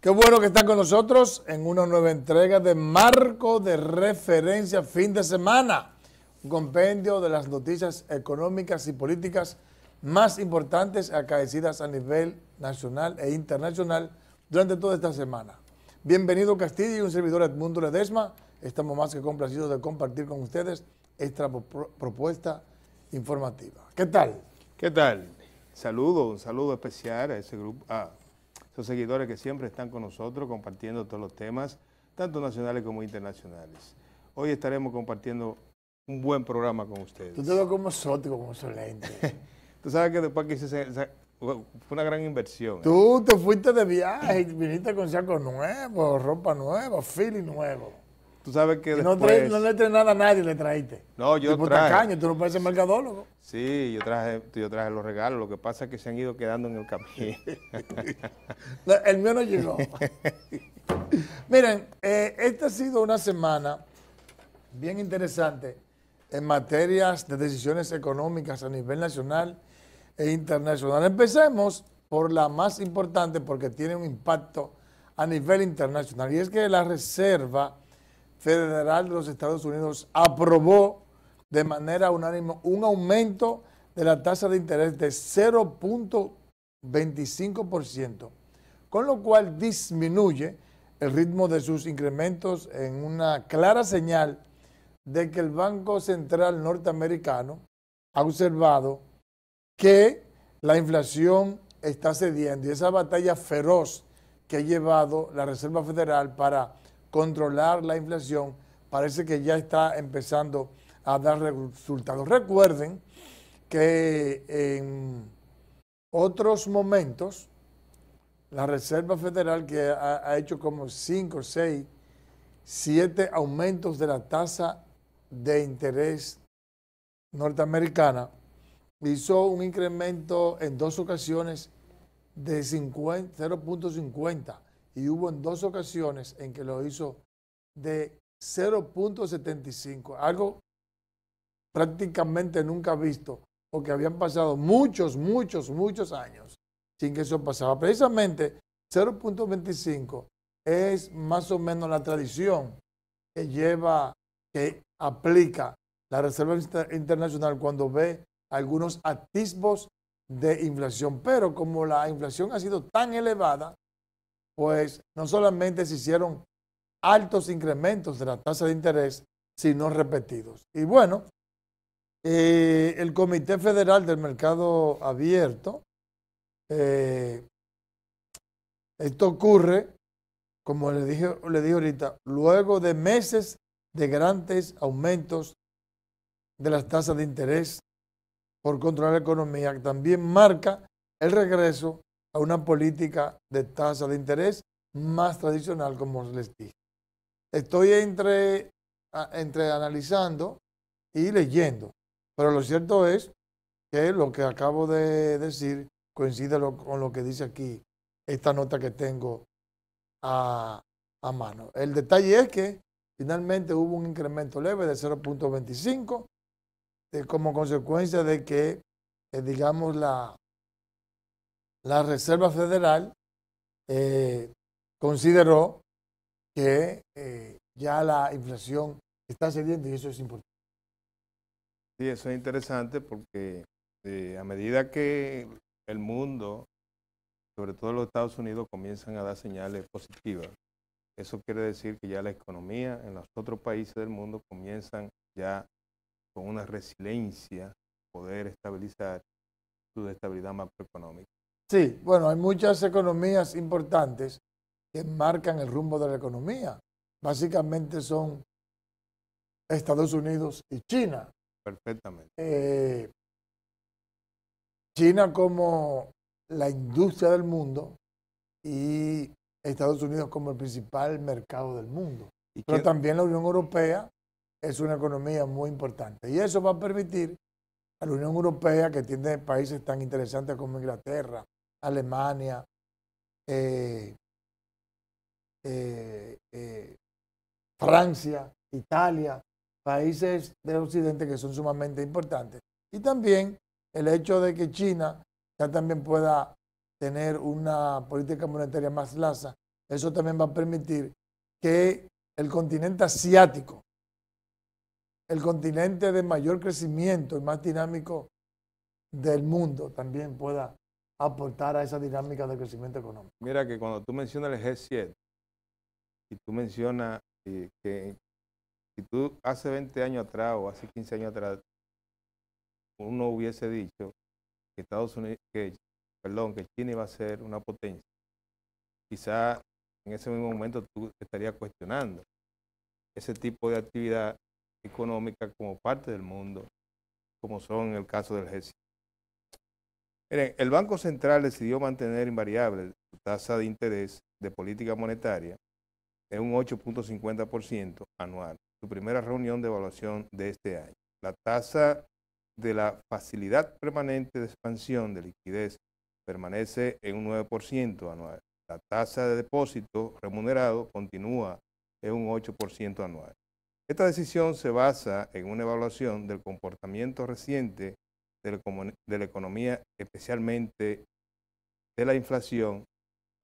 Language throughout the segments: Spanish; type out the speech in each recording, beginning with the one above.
Qué bueno que están con nosotros en una nueva entrega de Marco de Referencia Fin de Semana, un compendio de las noticias económicas y políticas más importantes acaecidas a nivel nacional e internacional durante toda esta semana. Bienvenido Castillo y un servidor Edmundo Ledesma. Estamos más que complacidos de compartir con ustedes esta propuesta informativa. ¿Qué tal? ¿Qué tal? Saludo, un saludo especial a ese grupo, a los seguidores que siempre están con nosotros compartiendo todos los temas, tanto nacionales como internacionales. Hoy estaremos compartiendo un buen programa con ustedes. Tú te lo como sótico, como solente. Tú sabes que después que hice fue una gran inversión. ¿eh? Tú te fuiste de viaje y viniste con saco nuevo, ropa nueva, feeling nuevo. Tú sabes que no, después... no, le traes nada a nadie, le traíste. No, yo tipo traje. tú no ser mercadólogo. Sí, yo traje, yo traje los regalos. Lo que pasa es que se han ido quedando en el camino. el mío no llegó. Miren, eh, esta ha sido una semana bien interesante en materias de decisiones económicas a nivel nacional e internacional. Empecemos por la más importante porque tiene un impacto a nivel internacional y es que la Reserva Federal de los Estados Unidos aprobó de manera unánime un aumento de la tasa de interés de 0.25%, con lo cual disminuye el ritmo de sus incrementos en una clara señal de que el Banco Central norteamericano ha observado que la inflación está cediendo y esa batalla feroz que ha llevado la Reserva Federal para controlar la inflación parece que ya está empezando a dar resultados. Recuerden que en otros momentos la Reserva Federal que ha, hecho como 5, 6, 7 aumentos de la tasa de interés norteamericana, hizo un incremento en dos ocasiones de 0.50 y hubo en dos ocasiones en que lo hizo de 0.75, algo prácticamente nunca visto, porque habían pasado muchos, muchos, muchos años sin que eso pasaba. Precisamente 0.25 es más o menos la tradición que lleva, que aplica la Reserva Internacional cuando ve algunos atisbos de inflación. Pero como la inflación ha sido tan elevada, pues no solamente se hicieron altos incrementos de la tasa de interés, sino repetidos. Y bueno, eh, el Comité Federal del Mercado Abierto, eh, esto ocurre, como le dije, le dije ahorita, luego de meses de grandes aumentos de las tasas de interés por controlar la economía, también marca el regreso a una política de tasa de interés más tradicional, como les dije. Estoy entre, entre analizando y leyendo, pero lo cierto es que lo que acabo de decir coincide con lo que dice aquí esta nota que tengo a, mano. El detalle es que finalmente hubo un incremento leve de 0.25 eh, como consecuencia de que, eh, digamos, la, la Reserva Federal eh, consideró que eh, ya la inflación está cediendo y eso es importante. Sí, eso es interesante porque eh, a medida que el mundo, sobre todo los Estados Unidos, comienzan a dar señales positivas, eso quiere decir que ya la economía en los otros países del mundo comienzan ya con una resiliencia, poder estabilizar su estabilidad macroeconómica. Sí, bueno, hay muchas economías importantes que marcan el rumbo de la economía. Básicamente son Estados Unidos y China. Perfectamente. Eh, China como la industria del mundo y Estados Unidos como el principal mercado del mundo. Pero también la Unión Europea es una economía muy importante. Y eso va a permitir a la Unión Europea, que tiene países tan interesantes como Inglaterra, Alemania, eh, eh, eh, Francia, Italia, países del occidente que son sumamente importantes. Y también el hecho de que China ya también pueda tener una política monetaria más lasa, eso también va a permitir que el continente asiático, el continente de mayor crecimiento y más dinámico del mundo, también pueda aportar a esa dinámica de crecimiento económico. Mira que cuando tú mencionas el G7 y tú mencionas eh, que si tú hace 20 años atrás o hace 15 años atrás uno hubiese dicho que Estados Unidos, perdón, que China iba a ser una potencia, quizá en ese mismo momento tú estarías cuestionando ese tipo de actividad económica como parte del mundo, como son el caso del G7 el Banco Central decidió mantener invariable su tasa de interés de política monetaria en un 8.50% anual, su primera reunión de evaluación de este año. La tasa de la facilidad permanente de expansión de liquidez permanece en un 9% anual. La tasa de depósito remunerado continúa en un 8% anual. Esta decisión se basa en una evaluación del comportamiento reciente de la economía, especialmente de la inflación.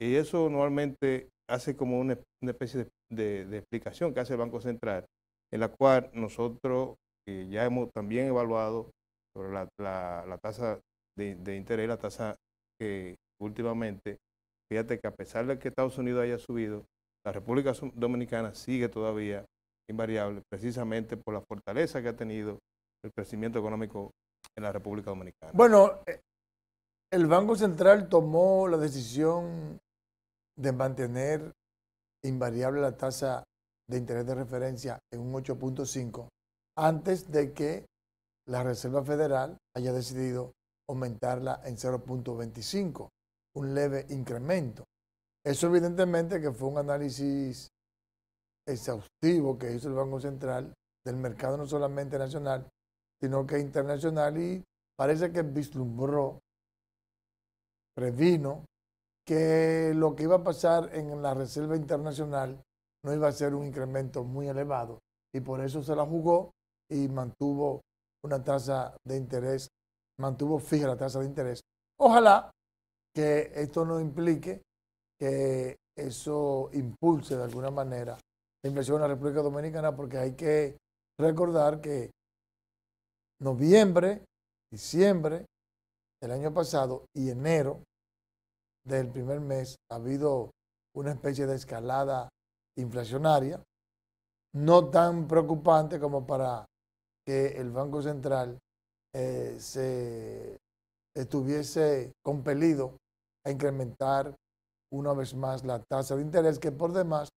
Y eso normalmente hace como una, especie de, explicación que hace el Banco Central, en la cual nosotros ya hemos también evaluado sobre la, la, tasa de, de, interés, la tasa que últimamente, fíjate que a pesar de que Estados Unidos haya subido, la República Dominicana sigue todavía invariable, precisamente por la fortaleza que ha tenido el crecimiento económico en la República Dominicana? Bueno, eh, el Banco Central tomó la decisión de mantener invariable la tasa de interés de referencia en un 8.5 antes de que la Reserva Federal haya decidido aumentarla en 0.25, un leve incremento. Eso evidentemente que fue un análisis exhaustivo que hizo el Banco Central del mercado no solamente nacional, sino que internacional y parece que vislumbró, previno que lo que iba a pasar en la Reserva Internacional no iba a ser un incremento muy elevado y por eso se la jugó y mantuvo una tasa de interés, mantuvo fija la tasa de interés. Ojalá que esto no implique que eso impulse de alguna manera la inversión en la República Dominicana porque hay que recordar que noviembre, diciembre del año pasado y enero del primer mes ha habido una especie de escalada inflacionaria, no tan preocupante como para que el Banco Central eh, se estuviese compelido a incrementar una vez más la tasa de interés, que por demás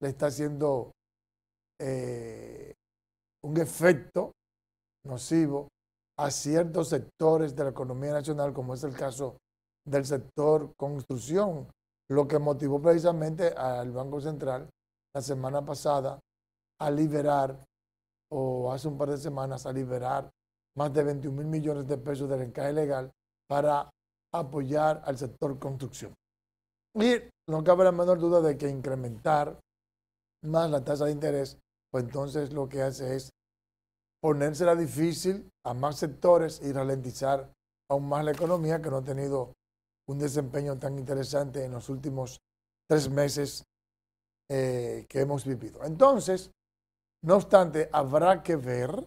le está haciendo eh, un efecto nocivo a ciertos sectores de la economía nacional, como es el caso del sector construcción, lo que motivó precisamente al Banco Central la semana pasada a liberar, o hace un par de semanas, a liberar más de 21 mil millones de pesos del encaje legal para apoyar al sector construcción. Y no cabe la menor duda de que incrementar más la tasa de interés, pues entonces lo que hace es ponérsela difícil a más sectores y ralentizar aún más la economía que no ha tenido un desempeño tan interesante en los últimos tres meses eh, que hemos vivido. Entonces, no obstante, habrá que ver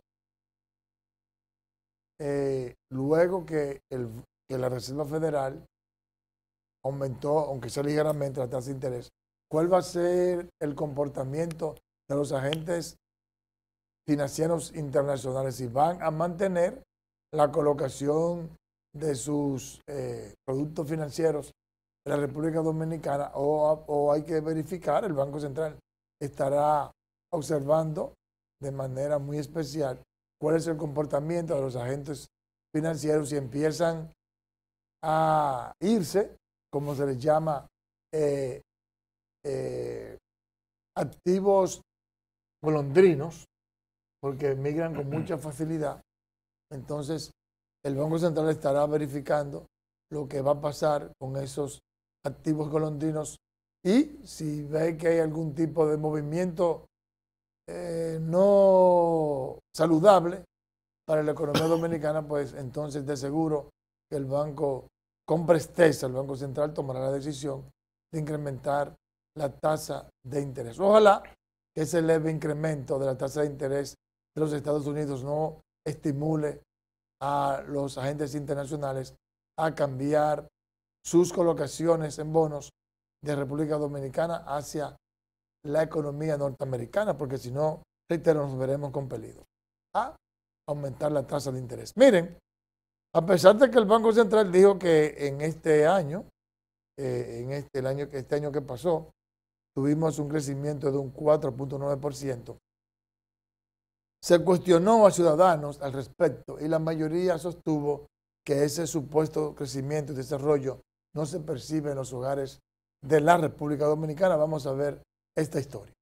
eh, luego que, el, que la Reserva Federal aumentó, aunque sea ligeramente, la tasa de interés, cuál va a ser el comportamiento de los agentes financieros internacionales y van a mantener la colocación de sus eh, productos financieros de la República Dominicana o, hay que verificar, el Banco Central estará observando de manera muy especial cuál es el comportamiento de los agentes financieros si empiezan a irse, como se les llama, eh, eh, activos golondrinos, porque emigran con mucha facilidad. Entonces, el Banco Central estará verificando lo que va a pasar con esos activos colondinos. y si ve que hay algún tipo de movimiento eh, no saludable para la economía dominicana, pues entonces de seguro que el banco, con presteza, el Banco Central tomará la decisión de incrementar la tasa de interés. Ojalá que ese leve incremento de la tasa de interés de los Estados Unidos no estimule a los agentes internacionales a cambiar sus colocaciones en bonos de República Dominicana hacia la economía norteamericana, porque si no, reitero, nos veremos compelidos a aumentar la tasa de interés. Miren, a pesar de que el Banco Central dijo que en este año, eh, en este, el año, este año que pasó, tuvimos un crecimiento de un 4.9%, se cuestionó a ciudadanos al respecto y la mayoría sostuvo que ese supuesto crecimiento y desarrollo no se percibe en los hogares de la República Dominicana. Vamos a ver esta historia.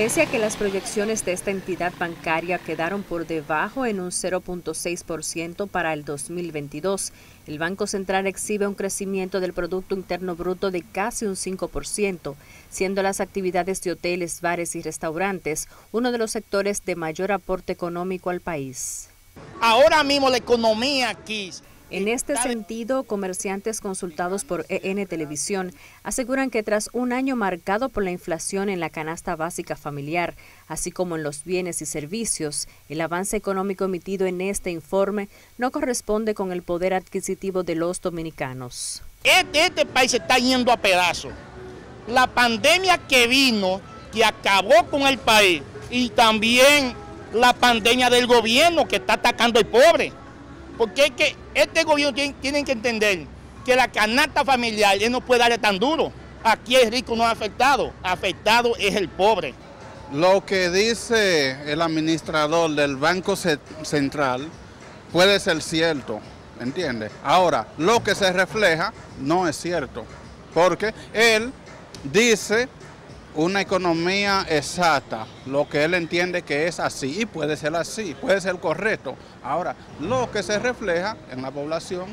Pese a que las proyecciones de esta entidad bancaria quedaron por debajo en un 0.6% para el 2022, el Banco Central exhibe un crecimiento del Producto Interno Bruto de casi un 5%, siendo las actividades de hoteles, bares y restaurantes uno de los sectores de mayor aporte económico al país. Ahora mismo la economía aquí en este sentido, comerciantes consultados por EN Televisión aseguran que tras un año marcado por la inflación en la canasta básica familiar, así como en los bienes y servicios, el avance económico emitido en este informe no corresponde con el poder adquisitivo de los dominicanos. Este, este país se está yendo a pedazos. La pandemia que vino, que acabó con el país, y también la pandemia del gobierno que está atacando al pobre. Porque es que este gobierno tiene, tienen que entender que la canasta familiar él no puede darle tan duro. Aquí el rico no es afectado, afectado es el pobre. Lo que dice el administrador del Banco Central puede ser cierto, ¿entiendes? Ahora, lo que se refleja no es cierto, porque él dice una economía exacta, lo que él entiende que es así, y puede ser así, puede ser correcto. Ahora, lo que se refleja en la población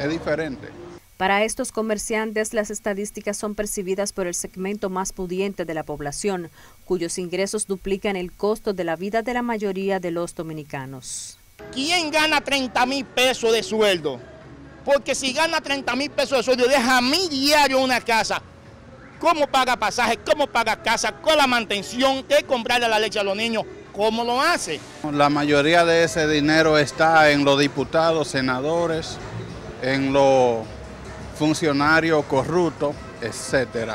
es diferente. Para estos comerciantes, las estadísticas son percibidas por el segmento más pudiente de la población, cuyos ingresos duplican el costo de la vida de la mayoría de los dominicanos. ¿Quién gana 30 mil pesos de sueldo? Porque si gana 30 mil pesos de sueldo, deja a mí diario una casa cómo paga pasaje, cómo paga casa, con la mantención, qué comprarle la leche a los niños, cómo lo hace. La mayoría de ese dinero está en los diputados, senadores, en los funcionarios corruptos, etc.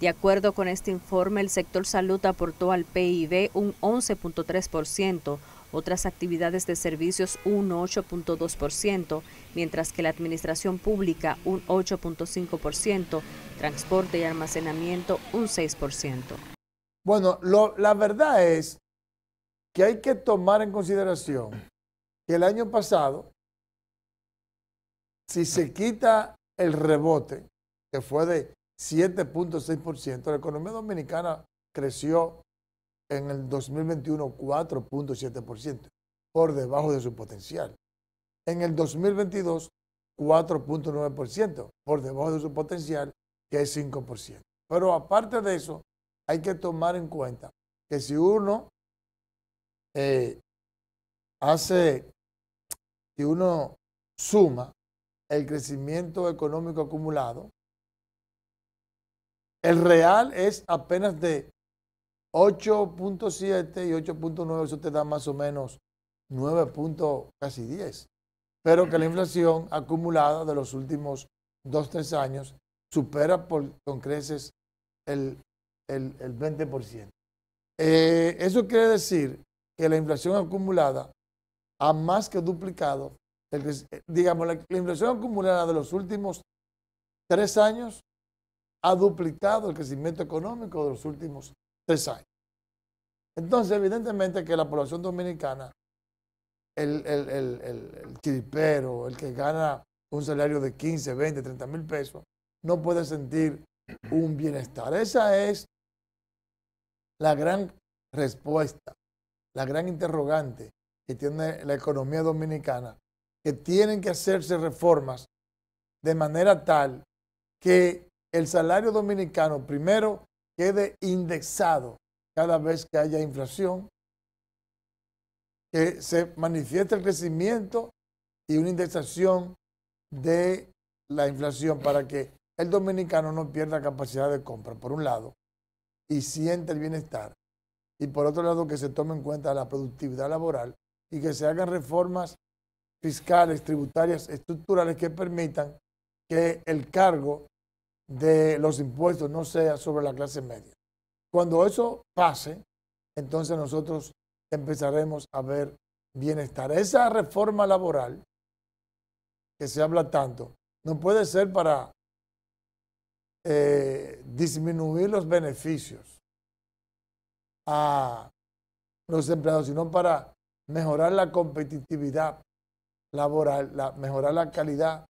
De acuerdo con este informe, el sector salud aportó al PIB un 11.3%, otras actividades de servicios un 8.2%, mientras que la administración pública un 8.5% transporte y almacenamiento un 6%. Bueno, la verdad es que hay que tomar en consideración que el año pasado, si se quita el rebote, que fue de 7.6%, la economía dominicana creció en el 2021 4.7%, por debajo de su potencial. En el 2022, 4.9%, por debajo de su potencial que es 5%. Pero aparte de eso, hay que tomar en cuenta que si uno eh, hace, si uno suma el crecimiento económico acumulado, el real es apenas de 8.7 y 8.9, eso te da más o menos 9. casi 10. Pero que la inflación acumulada de los últimos 2, 3 años supera por, con creces el, 20%. Eh, eso quiere decir que la inflación acumulada ha más que duplicado, el, eh, digamos, la, inflación acumulada de los últimos tres años ha duplicado el crecimiento económico de los últimos tres años. Entonces, evidentemente que la población dominicana, el, el, el que gana un salario de 15, 20, 30 mil pesos, no puede sentir un bienestar. Esa es la gran respuesta, la gran interrogante que tiene la economía dominicana, que tienen que hacerse reformas de manera tal que el salario dominicano primero quede indexado cada vez que haya inflación, que se manifieste el crecimiento y una indexación de la inflación para que el dominicano no pierda capacidad de compra, por un lado, y siente el bienestar, y por otro lado, que se tome en cuenta la productividad laboral y que se hagan reformas fiscales, tributarias, estructurales que permitan que el cargo de los impuestos no sea sobre la clase media. Cuando eso pase, entonces nosotros empezaremos a ver bienestar. Esa reforma laboral que se habla tanto, no puede ser para eh, disminuir los beneficios a los empleados, sino para mejorar la competitividad laboral, la, mejorar la calidad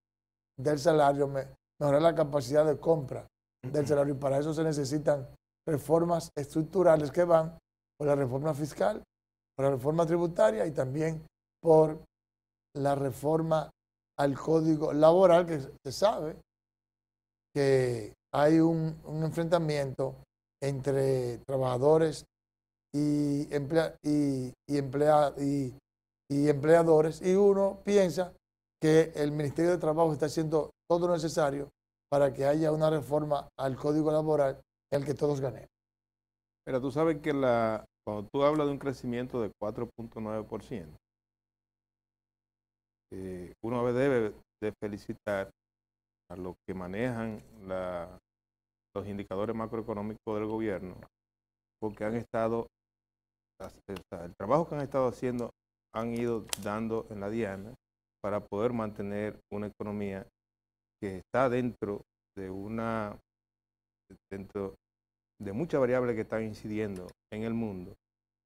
del salario, mejorar la capacidad de compra del salario. Y para eso se necesitan reformas estructurales que van por la reforma fiscal, por la reforma tributaria y también por la reforma al código laboral, que se sabe que hay un, enfrentamiento entre trabajadores y, emplea, y, y, y, empleadores y uno piensa que el Ministerio de Trabajo está haciendo todo lo necesario para que haya una reforma al Código Laboral en el que todos ganemos. Pero tú sabes que la, cuando tú hablas de un crecimiento de 4.9%, eh, uno debe de felicitar a los que manejan la, los indicadores macroeconómicos del gobierno, porque han estado, el trabajo que han estado haciendo han ido dando en la diana para poder mantener una economía que está dentro de una, dentro de muchas variables que están incidiendo en el mundo,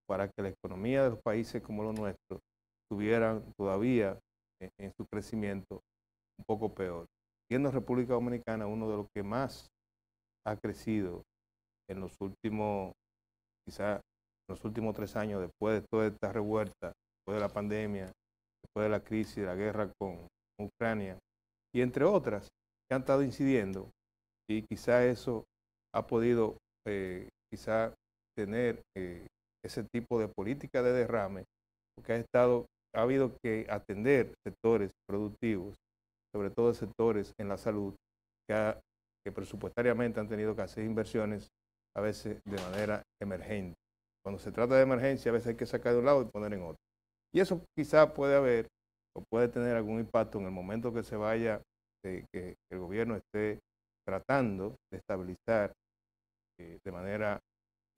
para que la economía de los países como los nuestros estuvieran todavía eh, en su crecimiento un poco peor siendo República Dominicana uno de los que más ha crecido en los últimos, quizás los últimos tres años, después de toda esta revuelta, después de la pandemia, después de la crisis, de la guerra con Ucrania, y entre otras que han estado incidiendo, y quizá eso ha podido eh, quizá tener eh, ese tipo de política de derrame, porque ha estado, ha habido que atender sectores productivos sobre todo sectores en la salud que, que presupuestariamente han tenido que hacer inversiones a veces de manera emergente. Cuando se trata de emergencia, a veces hay que sacar de un lado y poner en otro. Y eso quizá puede haber o puede tener algún impacto en el momento que se vaya, eh, que el gobierno esté tratando de estabilizar eh, de manera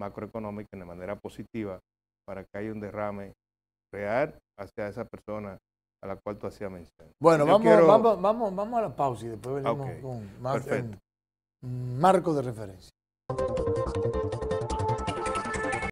macroeconómica, de manera positiva, para que haya un derrame real hacia esa persona a la cual tú hacías mención. Bueno, vamos, vamos, vamos, a la pausa y después venimos con más marco de referencia.